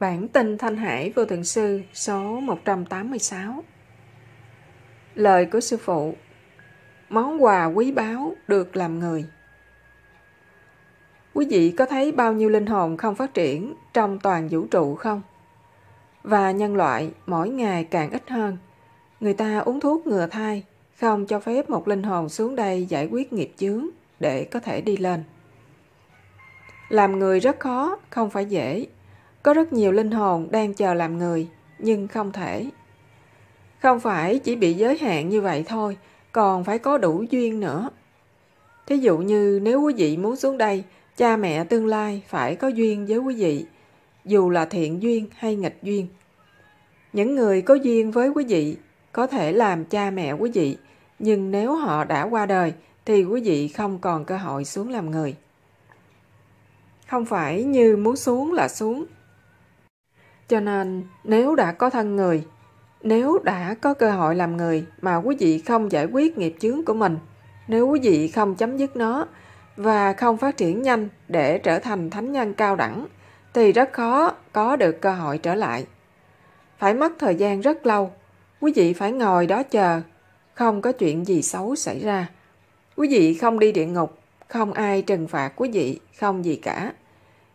Bản tin Thanh Hải Vô Thượng Sư số 186 Lời của Sư Phụ Món quà quý báu được làm người Quý vị có thấy bao nhiêu linh hồn không phát triển trong toàn vũ trụ không? Và nhân loại mỗi ngày càng ít hơn. Người ta uống thuốc ngừa thai, không cho phép một linh hồn xuống đây giải quyết nghiệp chướng để có thể đi lên. Làm người rất khó, không phải dễ, có rất nhiều linh hồn đang chờ làm người, nhưng không thể. Không phải chỉ bị giới hạn như vậy thôi, còn phải có đủ duyên nữa. Thí dụ như nếu quý vị muốn xuống đây, cha mẹ tương lai phải có duyên với quý vị, dù là thiện duyên hay nghịch duyên. Những người có duyên với quý vị có thể làm cha mẹ quý vị, nhưng nếu họ đã qua đời thì quý vị không còn cơ hội xuống làm người. Không phải như muốn xuống là xuống, cho nên, nếu đã có thân người, nếu đã có cơ hội làm người mà quý vị không giải quyết nghiệp chướng của mình, nếu quý vị không chấm dứt nó và không phát triển nhanh để trở thành thánh nhân cao đẳng, thì rất khó có được cơ hội trở lại. Phải mất thời gian rất lâu, quý vị phải ngồi đó chờ, không có chuyện gì xấu xảy ra. Quý vị không đi địa ngục, không ai trừng phạt quý vị, không gì cả.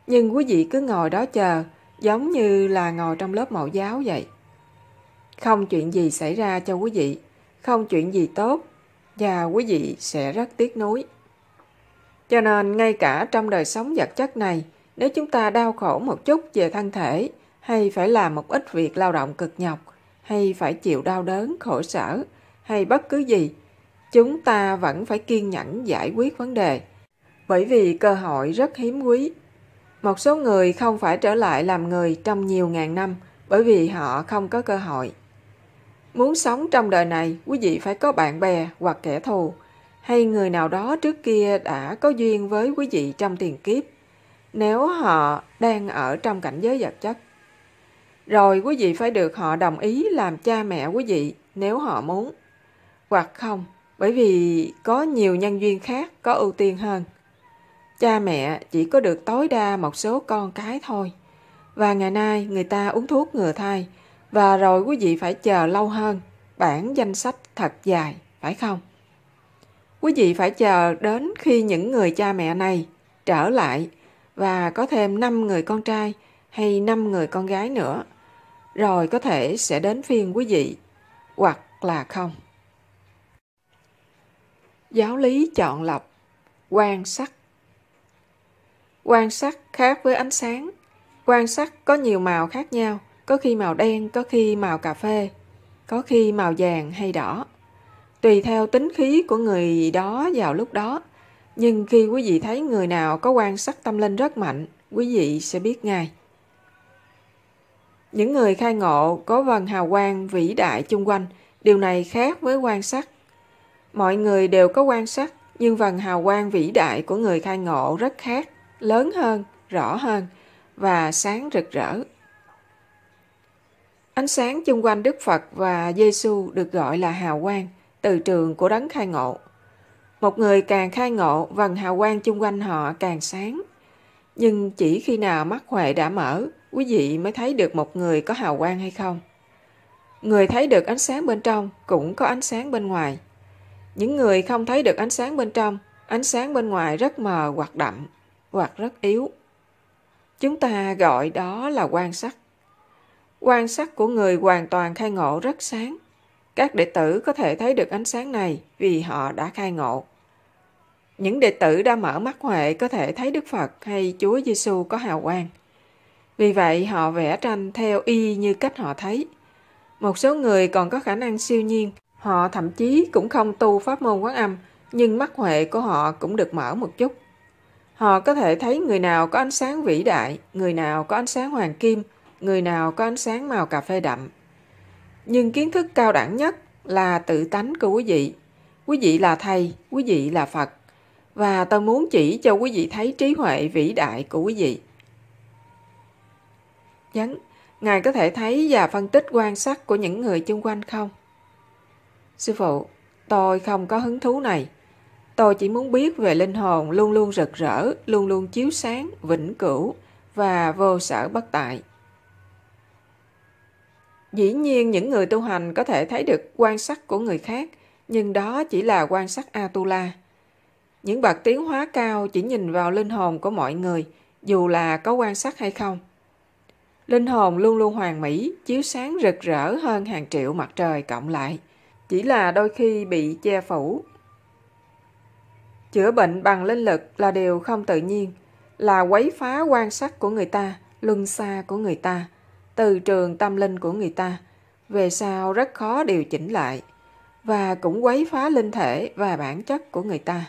Nhưng quý vị cứ ngồi đó chờ, giống như là ngồi trong lớp mẫu giáo vậy. Không chuyện gì xảy ra cho quý vị, không chuyện gì tốt, và quý vị sẽ rất tiếc nuối. Cho nên ngay cả trong đời sống vật chất này, nếu chúng ta đau khổ một chút về thân thể, hay phải làm một ít việc lao động cực nhọc, hay phải chịu đau đớn, khổ sở, hay bất cứ gì, chúng ta vẫn phải kiên nhẫn giải quyết vấn đề. Bởi vì cơ hội rất hiếm quý một số người không phải trở lại làm người trong nhiều ngàn năm bởi vì họ không có cơ hội. Muốn sống trong đời này, quý vị phải có bạn bè hoặc kẻ thù, hay người nào đó trước kia đã có duyên với quý vị trong tiền kiếp, nếu họ đang ở trong cảnh giới vật chất. Rồi quý vị phải được họ đồng ý làm cha mẹ quý vị nếu họ muốn, hoặc không, bởi vì có nhiều nhân duyên khác có ưu tiên hơn cha mẹ chỉ có được tối đa một số con cái thôi. Và ngày nay người ta uống thuốc ngừa thai và rồi quý vị phải chờ lâu hơn, bản danh sách thật dài, phải không? Quý vị phải chờ đến khi những người cha mẹ này trở lại và có thêm 5 người con trai hay 5 người con gái nữa. Rồi có thể sẽ đến phiên quý vị hoặc là không. Giáo lý chọn lọc, quan sát Quan sát khác với ánh sáng. Quan sát có nhiều màu khác nhau, có khi màu đen, có khi màu cà phê, có khi màu vàng hay đỏ. Tùy theo tính khí của người đó vào lúc đó, nhưng khi quý vị thấy người nào có quan sát tâm linh rất mạnh, quý vị sẽ biết ngay. Những người khai ngộ có vần hào quang vĩ đại chung quanh, điều này khác với quan sát. Mọi người đều có quan sát, nhưng vần hào quang vĩ đại của người khai ngộ rất khác lớn hơn, rõ hơn và sáng rực rỡ. Ánh sáng chung quanh Đức Phật và Giêsu được gọi là hào quang, từ trường của đấng khai ngộ. Một người càng khai ngộ, vầng hào quang chung quanh họ càng sáng. Nhưng chỉ khi nào mắt huệ đã mở, quý vị mới thấy được một người có hào quang hay không. Người thấy được ánh sáng bên trong cũng có ánh sáng bên ngoài. Những người không thấy được ánh sáng bên trong, ánh sáng bên ngoài rất mờ hoặc đậm hoặc rất yếu. Chúng ta gọi đó là quan sát. Quan sát của người hoàn toàn khai ngộ rất sáng. Các đệ tử có thể thấy được ánh sáng này vì họ đã khai ngộ. Những đệ tử đã mở mắt huệ có thể thấy Đức Phật hay Chúa Giêsu có hào quang. Vì vậy họ vẽ tranh theo y như cách họ thấy. Một số người còn có khả năng siêu nhiên, họ thậm chí cũng không tu pháp môn quán âm, nhưng mắt huệ của họ cũng được mở một chút. Họ có thể thấy người nào có ánh sáng vĩ đại, người nào có ánh sáng hoàng kim, người nào có ánh sáng màu cà phê đậm. Nhưng kiến thức cao đẳng nhất là tự tánh của quý vị. Quý vị là thầy, quý vị là Phật. Và tôi muốn chỉ cho quý vị thấy trí huệ vĩ đại của quý vị. Nhấn, Ngài có thể thấy và phân tích quan sát của những người chung quanh không? Sư phụ, tôi không có hứng thú này. Tôi chỉ muốn biết về linh hồn luôn luôn rực rỡ, luôn luôn chiếu sáng, vĩnh cửu và vô sở bất tại. Dĩ nhiên những người tu hành có thể thấy được quan sát của người khác, nhưng đó chỉ là quan sát Atula. Những bậc tiến hóa cao chỉ nhìn vào linh hồn của mọi người, dù là có quan sát hay không. Linh hồn luôn luôn hoàn mỹ, chiếu sáng rực rỡ hơn hàng triệu mặt trời cộng lại. Chỉ là đôi khi bị che phủ, Chữa bệnh bằng linh lực là điều không tự nhiên, là quấy phá quan sát của người ta, luân xa của người ta, từ trường tâm linh của người ta, về sau rất khó điều chỉnh lại, và cũng quấy phá linh thể và bản chất của người ta.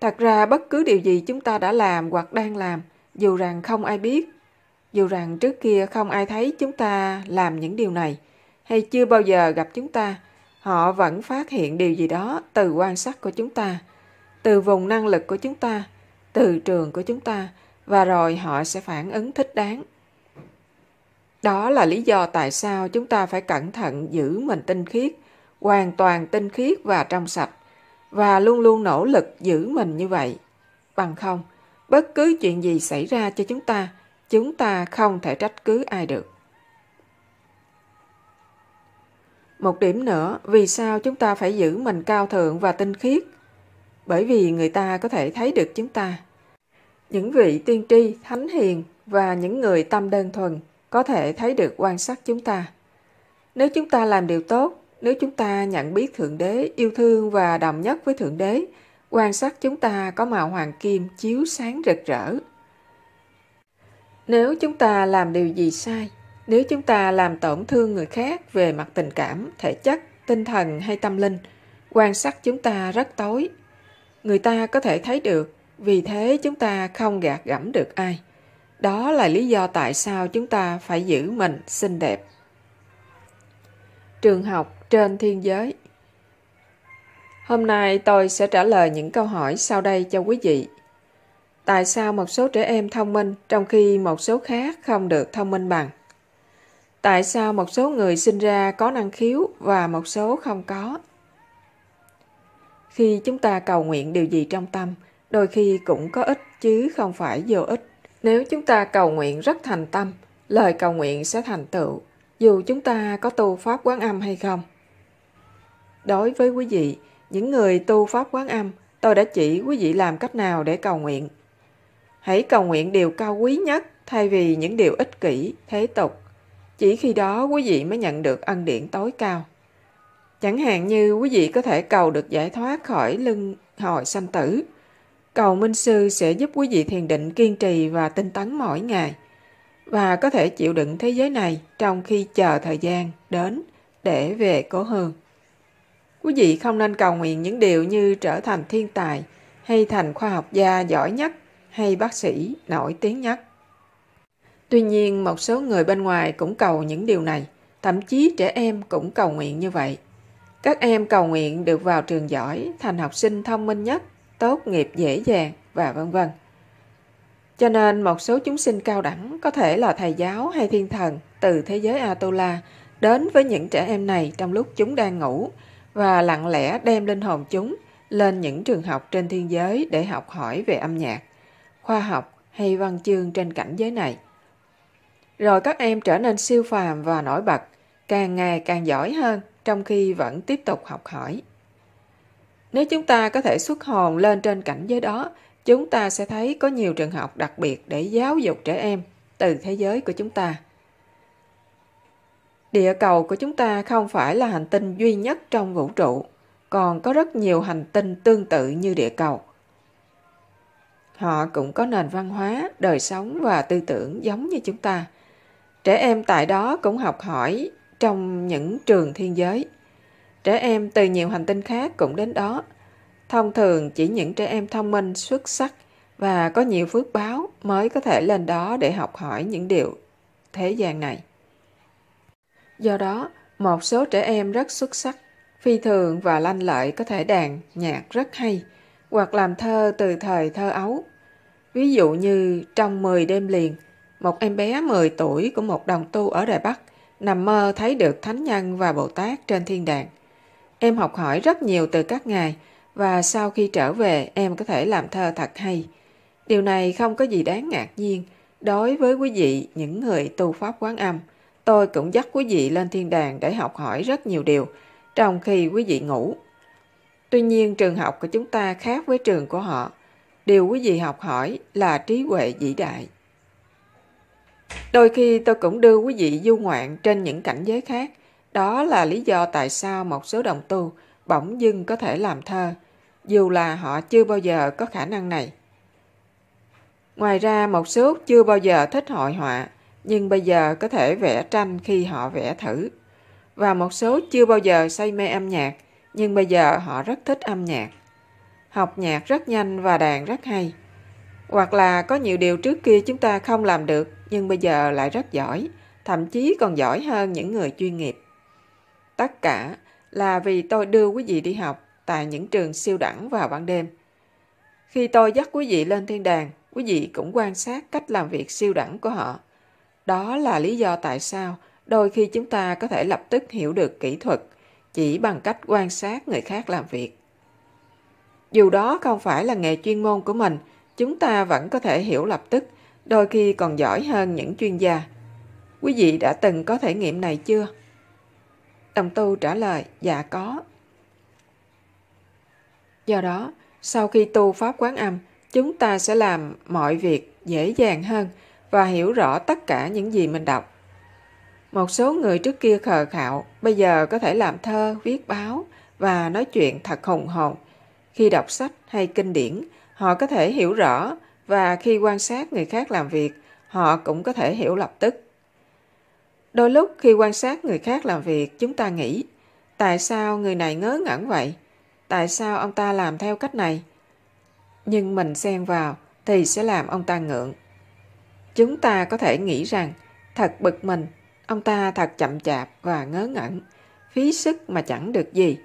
Thật ra bất cứ điều gì chúng ta đã làm hoặc đang làm, dù rằng không ai biết, dù rằng trước kia không ai thấy chúng ta làm những điều này, hay chưa bao giờ gặp chúng ta, họ vẫn phát hiện điều gì đó từ quan sát của chúng ta từ vùng năng lực của chúng ta từ trường của chúng ta và rồi họ sẽ phản ứng thích đáng đó là lý do tại sao chúng ta phải cẩn thận giữ mình tinh khiết hoàn toàn tinh khiết và trong sạch và luôn luôn nỗ lực giữ mình như vậy bằng không bất cứ chuyện gì xảy ra cho chúng ta chúng ta không thể trách cứ ai được Một điểm nữa, vì sao chúng ta phải giữ mình cao thượng và tinh khiết? Bởi vì người ta có thể thấy được chúng ta. Những vị tiên tri, thánh hiền và những người tâm đơn thuần có thể thấy được quan sát chúng ta. Nếu chúng ta làm điều tốt, nếu chúng ta nhận biết Thượng Đế yêu thương và đồng nhất với Thượng Đế, quan sát chúng ta có màu hoàng kim chiếu sáng rực rỡ. Nếu chúng ta làm điều gì sai, nếu chúng ta làm tổn thương người khác về mặt tình cảm thể chất tinh thần hay tâm linh quan sát chúng ta rất tối người ta có thể thấy được vì thế chúng ta không gạt gẫm được ai đó là lý do tại sao chúng ta phải giữ mình xinh đẹp trường học trên thiên giới hôm nay tôi sẽ trả lời những câu hỏi sau đây cho quý vị tại sao một số trẻ em thông minh trong khi một số khác không được thông minh bằng tại sao một số người sinh ra có năng khiếu và một số không có khi chúng ta cầu nguyện điều gì trong tâm đôi khi cũng có ích chứ không phải vô ích nếu chúng ta cầu nguyện rất thành tâm lời cầu nguyện sẽ thành tựu dù chúng ta có tu pháp quán âm hay không đối với quý vị những người tu pháp quán âm tôi đã chỉ quý vị làm cách nào để cầu nguyện hãy cầu nguyện điều cao quý nhất thay vì những điều ích kỷ thế tục chỉ khi đó quý vị mới nhận được ân điển tối cao. Chẳng hạn như quý vị có thể cầu được giải thoát khỏi lưng hồi sanh tử. Cầu Minh Sư sẽ giúp quý vị thiền định kiên trì và tinh tấn mỗi ngày và có thể chịu đựng thế giới này trong khi chờ thời gian đến để về cố hương. Quý vị không nên cầu nguyện những điều như trở thành thiên tài hay thành khoa học gia giỏi nhất hay bác sĩ nổi tiếng nhất. Tuy nhiên, một số người bên ngoài cũng cầu những điều này, thậm chí trẻ em cũng cầu nguyện như vậy. Các em cầu nguyện được vào trường giỏi, thành học sinh thông minh nhất, tốt nghiệp dễ dàng và vân vân. Cho nên một số chúng sinh cao đẳng có thể là thầy giáo hay thiên thần từ thế giới Atula đến với những trẻ em này trong lúc chúng đang ngủ và lặng lẽ đem linh hồn chúng lên những trường học trên thiên giới để học hỏi về âm nhạc, khoa học hay văn chương trên cảnh giới này. Rồi các em trở nên siêu phàm và nổi bật, càng ngày càng giỏi hơn, trong khi vẫn tiếp tục học hỏi. Nếu chúng ta có thể xuất hồn lên trên cảnh giới đó, chúng ta sẽ thấy có nhiều trường học đặc biệt để giáo dục trẻ em từ thế giới của chúng ta. Địa cầu của chúng ta không phải là hành tinh duy nhất trong vũ trụ, còn có rất nhiều hành tinh tương tự như địa cầu. Họ cũng có nền văn hóa, đời sống và tư tưởng giống như chúng ta. Trẻ em tại đó cũng học hỏi trong những trường thiên giới. Trẻ em từ nhiều hành tinh khác cũng đến đó. Thông thường chỉ những trẻ em thông minh, xuất sắc và có nhiều phước báo mới có thể lên đó để học hỏi những điều thế gian này. Do đó, một số trẻ em rất xuất sắc, phi thường và lanh lợi có thể đàn, nhạc rất hay, hoặc làm thơ từ thời thơ ấu. Ví dụ như trong 10 đêm liền, một em bé 10 tuổi của một đồng tu ở Đài Bắc nằm mơ thấy được Thánh Nhân và Bồ Tát trên thiên đàng. Em học hỏi rất nhiều từ các ngài và sau khi trở về em có thể làm thơ thật hay. Điều này không có gì đáng ngạc nhiên. Đối với quý vị, những người tu Pháp Quán Âm, tôi cũng dắt quý vị lên thiên đàng để học hỏi rất nhiều điều, trong khi quý vị ngủ. Tuy nhiên, trường học của chúng ta khác với trường của họ. Điều quý vị học hỏi là trí huệ vĩ đại. Đôi khi tôi cũng đưa quý vị du ngoạn trên những cảnh giới khác. Đó là lý do tại sao một số đồng tu bỗng dưng có thể làm thơ, dù là họ chưa bao giờ có khả năng này. Ngoài ra một số chưa bao giờ thích hội họa, nhưng bây giờ có thể vẽ tranh khi họ vẽ thử. Và một số chưa bao giờ say mê âm nhạc, nhưng bây giờ họ rất thích âm nhạc. Học nhạc rất nhanh và đàn rất hay. Hoặc là có nhiều điều trước kia chúng ta không làm được nhưng bây giờ lại rất giỏi, thậm chí còn giỏi hơn những người chuyên nghiệp. Tất cả là vì tôi đưa quý vị đi học tại những trường siêu đẳng vào ban đêm. Khi tôi dắt quý vị lên thiên đàng, quý vị cũng quan sát cách làm việc siêu đẳng của họ. Đó là lý do tại sao đôi khi chúng ta có thể lập tức hiểu được kỹ thuật chỉ bằng cách quan sát người khác làm việc. Dù đó không phải là nghề chuyên môn của mình, chúng ta vẫn có thể hiểu lập tức đôi khi còn giỏi hơn những chuyên gia. Quý vị đã từng có thể nghiệm này chưa? Đồng tu trả lời, dạ có. Do đó, sau khi tu Pháp Quán Âm, chúng ta sẽ làm mọi việc dễ dàng hơn và hiểu rõ tất cả những gì mình đọc. Một số người trước kia khờ khạo, bây giờ có thể làm thơ, viết báo và nói chuyện thật hùng hồn. Khi đọc sách hay kinh điển, họ có thể hiểu rõ và khi quan sát người khác làm việc họ cũng có thể hiểu lập tức đôi lúc khi quan sát người khác làm việc chúng ta nghĩ tại sao người này ngớ ngẩn vậy tại sao ông ta làm theo cách này nhưng mình xen vào thì sẽ làm ông ta ngượng chúng ta có thể nghĩ rằng thật bực mình ông ta thật chậm chạp và ngớ ngẩn phí sức mà chẳng được gì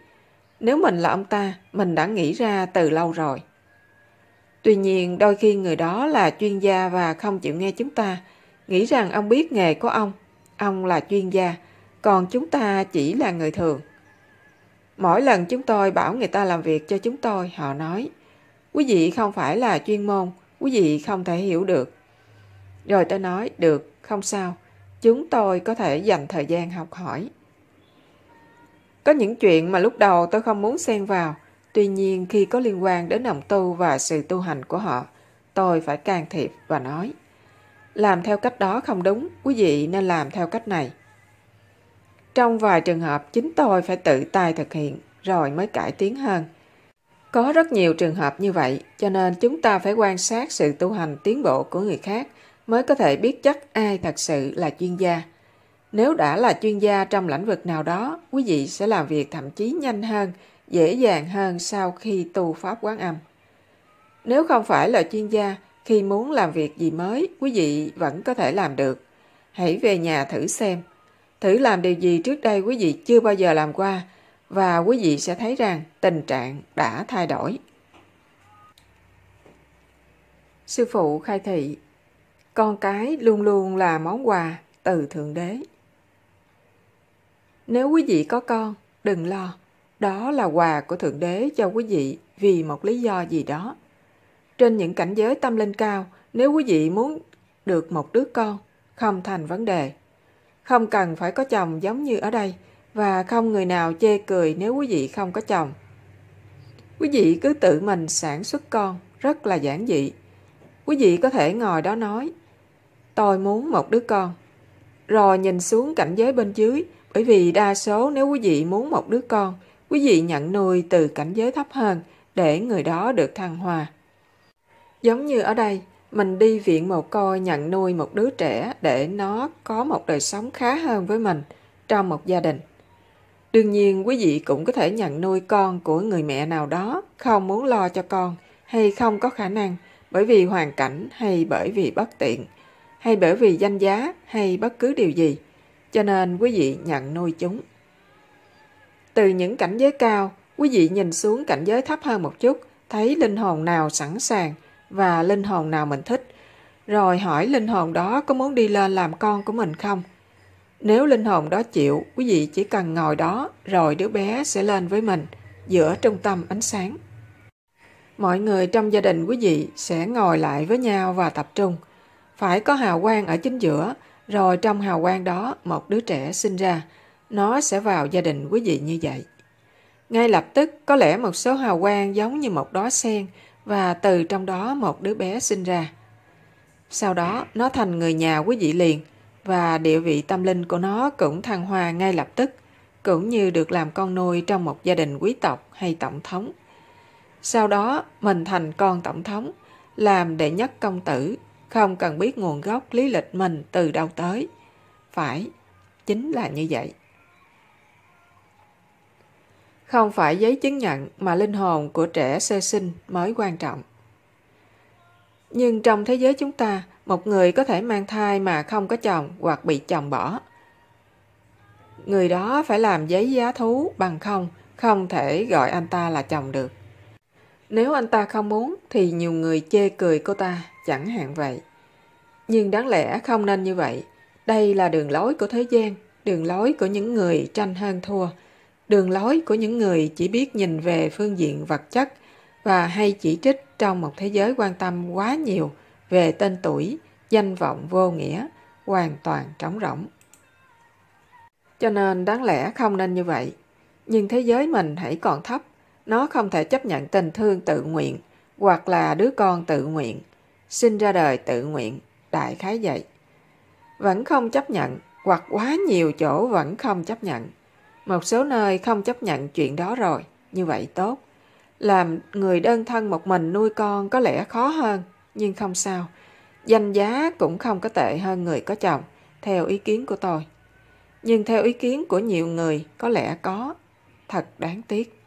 nếu mình là ông ta mình đã nghĩ ra từ lâu rồi Tuy nhiên, đôi khi người đó là chuyên gia và không chịu nghe chúng ta, nghĩ rằng ông biết nghề của ông, ông là chuyên gia, còn chúng ta chỉ là người thường. Mỗi lần chúng tôi bảo người ta làm việc cho chúng tôi, họ nói, quý vị không phải là chuyên môn, quý vị không thể hiểu được. Rồi tôi nói, được, không sao, chúng tôi có thể dành thời gian học hỏi. Có những chuyện mà lúc đầu tôi không muốn xen vào, Tuy nhiên khi có liên quan đến đồng tu và sự tu hành của họ, tôi phải can thiệp và nói làm theo cách đó không đúng, quý vị nên làm theo cách này. Trong vài trường hợp chính tôi phải tự tay thực hiện rồi mới cải tiến hơn. Có rất nhiều trường hợp như vậy, cho nên chúng ta phải quan sát sự tu hành tiến bộ của người khác mới có thể biết chắc ai thật sự là chuyên gia. Nếu đã là chuyên gia trong lĩnh vực nào đó, quý vị sẽ làm việc thậm chí nhanh hơn dễ dàng hơn sau khi tu Pháp Quán Âm. Nếu không phải là chuyên gia, khi muốn làm việc gì mới, quý vị vẫn có thể làm được. Hãy về nhà thử xem. Thử làm điều gì trước đây quý vị chưa bao giờ làm qua và quý vị sẽ thấy rằng tình trạng đã thay đổi. Sư phụ khai thị, con cái luôn luôn là món quà từ Thượng Đế. Nếu quý vị có con, đừng lo, đó là quà của Thượng Đế cho quý vị vì một lý do gì đó. Trên những cảnh giới tâm linh cao, nếu quý vị muốn được một đứa con, không thành vấn đề. Không cần phải có chồng giống như ở đây và không người nào chê cười nếu quý vị không có chồng. Quý vị cứ tự mình sản xuất con, rất là giản dị. Quý vị có thể ngồi đó nói, tôi muốn một đứa con. Rồi nhìn xuống cảnh giới bên dưới, bởi vì đa số nếu quý vị muốn một đứa con Quý vị nhận nuôi từ cảnh giới thấp hơn để người đó được thăng hoa. Giống như ở đây, mình đi viện mồ côi nhận nuôi một đứa trẻ để nó có một đời sống khá hơn với mình trong một gia đình. Đương nhiên quý vị cũng có thể nhận nuôi con của người mẹ nào đó không muốn lo cho con hay không có khả năng bởi vì hoàn cảnh hay bởi vì bất tiện hay bởi vì danh giá hay bất cứ điều gì. Cho nên quý vị nhận nuôi chúng. Từ những cảnh giới cao, quý vị nhìn xuống cảnh giới thấp hơn một chút, thấy linh hồn nào sẵn sàng và linh hồn nào mình thích, rồi hỏi linh hồn đó có muốn đi lên làm con của mình không. Nếu linh hồn đó chịu, quý vị chỉ cần ngồi đó rồi đứa bé sẽ lên với mình giữa trung tâm ánh sáng. Mọi người trong gia đình quý vị sẽ ngồi lại với nhau và tập trung. Phải có hào quang ở chính giữa, rồi trong hào quang đó một đứa trẻ sinh ra – nó sẽ vào gia đình quý vị như vậy. Ngay lập tức, có lẽ một số hào quang giống như một đóa sen và từ trong đó một đứa bé sinh ra. Sau đó, nó thành người nhà quý vị liền và địa vị tâm linh của nó cũng thăng hoa ngay lập tức, cũng như được làm con nuôi trong một gia đình quý tộc hay tổng thống. Sau đó, mình thành con tổng thống, làm đệ nhất công tử, không cần biết nguồn gốc lý lịch mình từ đâu tới. Phải, chính là như vậy. Không phải giấy chứng nhận mà linh hồn của trẻ sơ sinh mới quan trọng. Nhưng trong thế giới chúng ta, một người có thể mang thai mà không có chồng hoặc bị chồng bỏ. Người đó phải làm giấy giá thú bằng không, không thể gọi anh ta là chồng được. Nếu anh ta không muốn thì nhiều người chê cười cô ta, chẳng hạn vậy. Nhưng đáng lẽ không nên như vậy. Đây là đường lối của thế gian, đường lối của những người tranh hơn thua, đường lối của những người chỉ biết nhìn về phương diện vật chất và hay chỉ trích trong một thế giới quan tâm quá nhiều về tên tuổi, danh vọng vô nghĩa, hoàn toàn trống rỗng. Cho nên đáng lẽ không nên như vậy. Nhưng thế giới mình hãy còn thấp, nó không thể chấp nhận tình thương tự nguyện hoặc là đứa con tự nguyện, sinh ra đời tự nguyện, đại khái vậy. Vẫn không chấp nhận, hoặc quá nhiều chỗ vẫn không chấp nhận một số nơi không chấp nhận chuyện đó rồi, như vậy tốt. Làm người đơn thân một mình nuôi con có lẽ khó hơn, nhưng không sao. Danh giá cũng không có tệ hơn người có chồng, theo ý kiến của tôi. Nhưng theo ý kiến của nhiều người, có lẽ có. Thật đáng tiếc.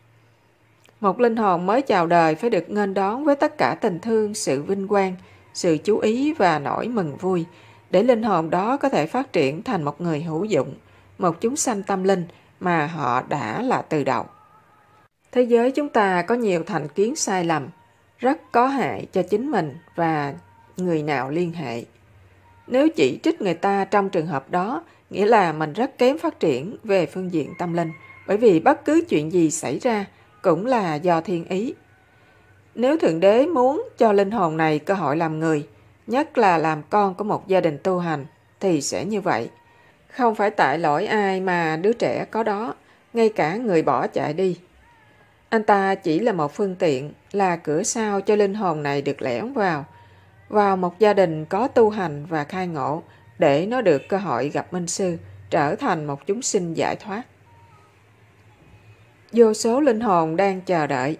Một linh hồn mới chào đời phải được nghênh đón với tất cả tình thương, sự vinh quang, sự chú ý và nỗi mừng vui, để linh hồn đó có thể phát triển thành một người hữu dụng, một chúng sanh tâm linh – mà họ đã là từ đầu. Thế giới chúng ta có nhiều thành kiến sai lầm, rất có hại cho chính mình và người nào liên hệ. Nếu chỉ trích người ta trong trường hợp đó, nghĩa là mình rất kém phát triển về phương diện tâm linh, bởi vì bất cứ chuyện gì xảy ra cũng là do thiên ý. Nếu Thượng Đế muốn cho linh hồn này cơ hội làm người, nhất là làm con của một gia đình tu hành, thì sẽ như vậy. Không phải tại lỗi ai mà đứa trẻ có đó, ngay cả người bỏ chạy đi. Anh ta chỉ là một phương tiện, là cửa sau cho linh hồn này được lẻn vào, vào một gia đình có tu hành và khai ngộ để nó được cơ hội gặp Minh Sư, trở thành một chúng sinh giải thoát. Vô số linh hồn đang chờ đợi.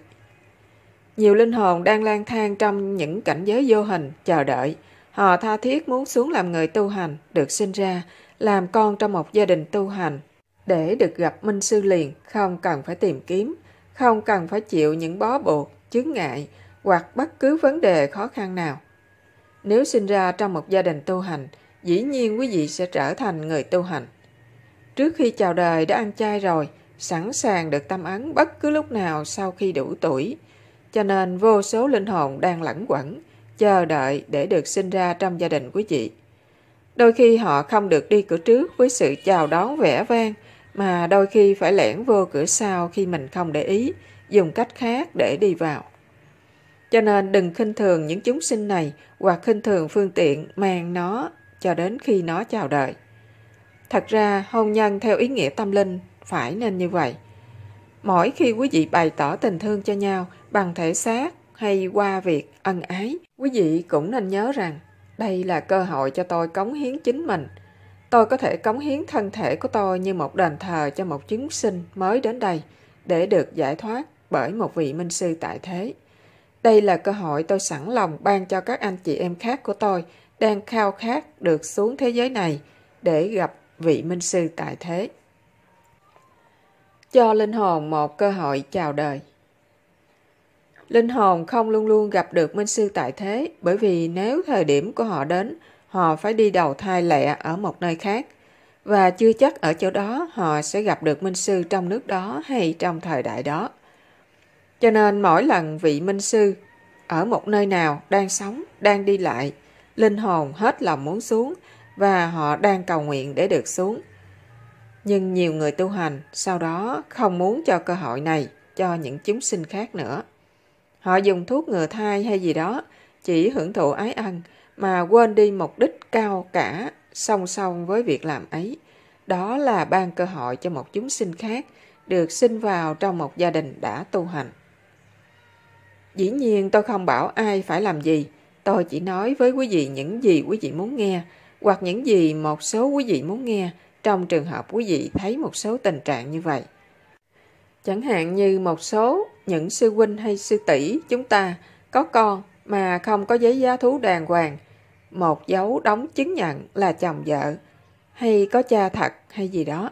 Nhiều linh hồn đang lang thang trong những cảnh giới vô hình, chờ đợi. Họ tha thiết muốn xuống làm người tu hành, được sinh ra, làm con trong một gia đình tu hành, để được gặp Minh Sư liền không cần phải tìm kiếm, không cần phải chịu những bó buộc, chướng ngại hoặc bất cứ vấn đề khó khăn nào. Nếu sinh ra trong một gia đình tu hành, dĩ nhiên quý vị sẽ trở thành người tu hành. Trước khi chào đời đã ăn chay rồi, sẵn sàng được tâm ấn bất cứ lúc nào sau khi đủ tuổi. Cho nên vô số linh hồn đang lẩn quẩn, chờ đợi để được sinh ra trong gia đình quý vị. Đôi khi họ không được đi cửa trước với sự chào đón vẻ vang, mà đôi khi phải lẻn vô cửa sau khi mình không để ý, dùng cách khác để đi vào. Cho nên đừng khinh thường những chúng sinh này hoặc khinh thường phương tiện mang nó cho đến khi nó chào đợi Thật ra, hôn nhân theo ý nghĩa tâm linh phải nên như vậy. Mỗi khi quý vị bày tỏ tình thương cho nhau bằng thể xác hay qua việc ân ái, quý vị cũng nên nhớ rằng đây là cơ hội cho tôi cống hiến chính mình. Tôi có thể cống hiến thân thể của tôi như một đền thờ cho một chứng sinh mới đến đây để được giải thoát bởi một vị minh sư tại thế. Đây là cơ hội tôi sẵn lòng ban cho các anh chị em khác của tôi đang khao khát được xuống thế giới này để gặp vị minh sư tại thế. Cho linh hồn một cơ hội chào đời. Linh hồn không luôn luôn gặp được Minh Sư tại thế bởi vì nếu thời điểm của họ đến, họ phải đi đầu thai lẹ ở một nơi khác. Và chưa chắc ở chỗ đó họ sẽ gặp được Minh Sư trong nước đó hay trong thời đại đó. Cho nên mỗi lần vị Minh Sư ở một nơi nào đang sống, đang đi lại, linh hồn hết lòng muốn xuống và họ đang cầu nguyện để được xuống. Nhưng nhiều người tu hành sau đó không muốn cho cơ hội này cho những chúng sinh khác nữa. Họ dùng thuốc ngừa thai hay gì đó, chỉ hưởng thụ ái ăn mà quên đi mục đích cao cả song song với việc làm ấy. Đó là ban cơ hội cho một chúng sinh khác được sinh vào trong một gia đình đã tu hành. Dĩ nhiên tôi không bảo ai phải làm gì, tôi chỉ nói với quý vị những gì quý vị muốn nghe hoặc những gì một số quý vị muốn nghe trong trường hợp quý vị thấy một số tình trạng như vậy. Chẳng hạn như một số những sư huynh hay sư tỷ chúng ta có con mà không có giấy giá thú đàng hoàng, một dấu đóng chứng nhận là chồng vợ, hay có cha thật hay gì đó.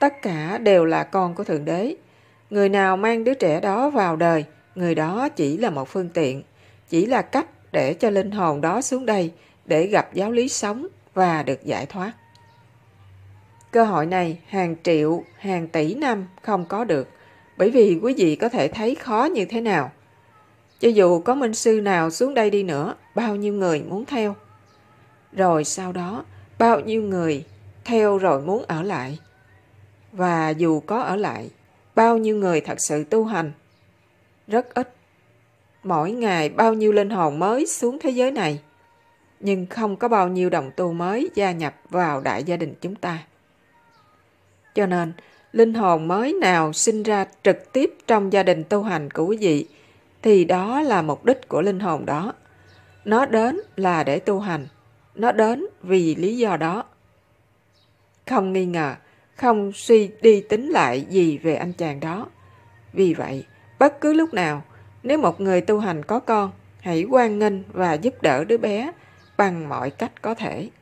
Tất cả đều là con của Thượng Đế. Người nào mang đứa trẻ đó vào đời, người đó chỉ là một phương tiện, chỉ là cách để cho linh hồn đó xuống đây để gặp giáo lý sống và được giải thoát. Cơ hội này hàng triệu, hàng tỷ năm không có được bởi vì quý vị có thể thấy khó như thế nào. Cho dù có minh sư nào xuống đây đi nữa, bao nhiêu người muốn theo. Rồi sau đó, bao nhiêu người theo rồi muốn ở lại. Và dù có ở lại, bao nhiêu người thật sự tu hành? Rất ít. Mỗi ngày bao nhiêu linh hồn mới xuống thế giới này, nhưng không có bao nhiêu đồng tu mới gia nhập vào đại gia đình chúng ta. Cho nên, linh hồn mới nào sinh ra trực tiếp trong gia đình tu hành của quý vị thì đó là mục đích của linh hồn đó. Nó đến là để tu hành. Nó đến vì lý do đó. Không nghi ngờ, không suy đi tính lại gì về anh chàng đó. Vì vậy, bất cứ lúc nào, nếu một người tu hành có con, hãy quan nghênh và giúp đỡ đứa bé bằng mọi cách có thể.